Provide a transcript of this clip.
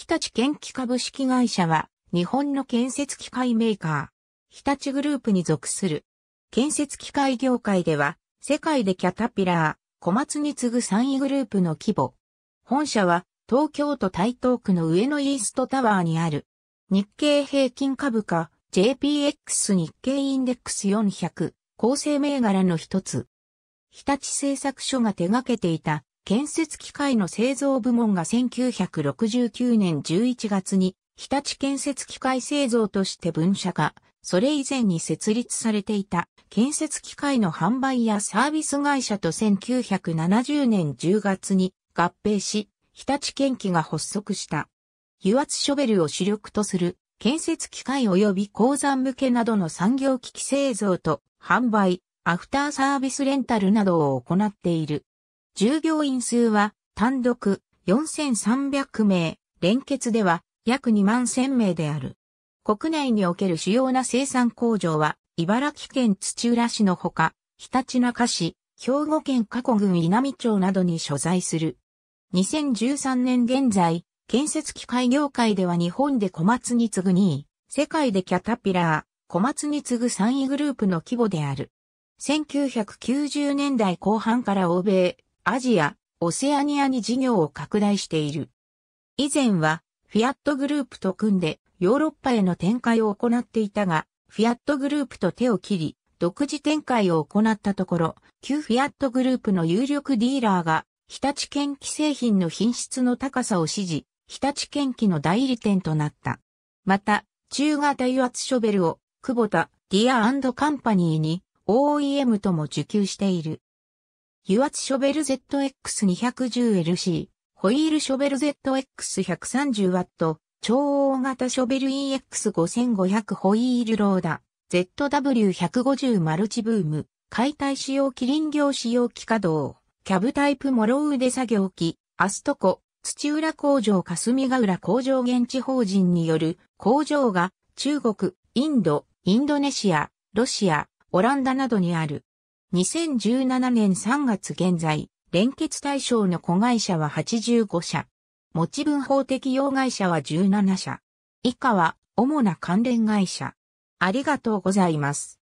日立建機株式会社は、日本の建設機械メーカー、日立グループに属する。建設機械業界では、世界でキャタピラー、小松に次ぐ3位グループの規模。本社は、東京都台東区の上野イーストタワーにある。日経平均株価、JPX 日経インデックス400、構成銘柄の一つ。日立製作所が手掛けていた建設機械の製造部門が1969年11月に日立建設機械製造として分社化、それ以前に設立されていた建設機械の販売やサービス会社と1970年10月に合併し、日立建機が発足した。油圧ショベルを主力とする建設機械及び鉱山向けなどの産業機器製造と販売、アフターサービスレンタルなどを行っている。従業員数は単独4300名、連結では約2万1000名である。国内における主要な生産工場は、茨城県土浦市のほか、ひたちなか市、兵庫県加古郡稲美町などに所在する。2013年現在、建設機械業界では日本で小松に次ぐ2位、世界でキャタピラー、小松に次ぐ3位グループの規模である。1990年代後半から欧米、アジア、オセアニアに事業を拡大している。以前は、フィアットグループと組んでヨーロッパへの展開を行っていたが、フィアットグループと手を切り、独自展開を行ったところ、旧フィアットグループの有力ディーラーが、日立県機製品の品質の高さを支持、日立県機の代理店となった。また、中型油圧ショベルを、久保田、ディアカンパニーに OEM とも受給している。油圧ショベル ZX210LC、ホイールショベル ZX130W、超大型ショベル EX5500 ホイールローダ、ZW150 マルチブーム、解体使用機林業使用機稼働、キャブタイプモロウデ作業機、アストコ、土浦工場霞ヶ浦工場現地法人による工場が中国、インド、インドネシア、ロシア、オランダなどにある。2017年3月現在、連結対象の子会社は85社。持ち分法適用会社は17社。以下は主な関連会社。ありがとうございます。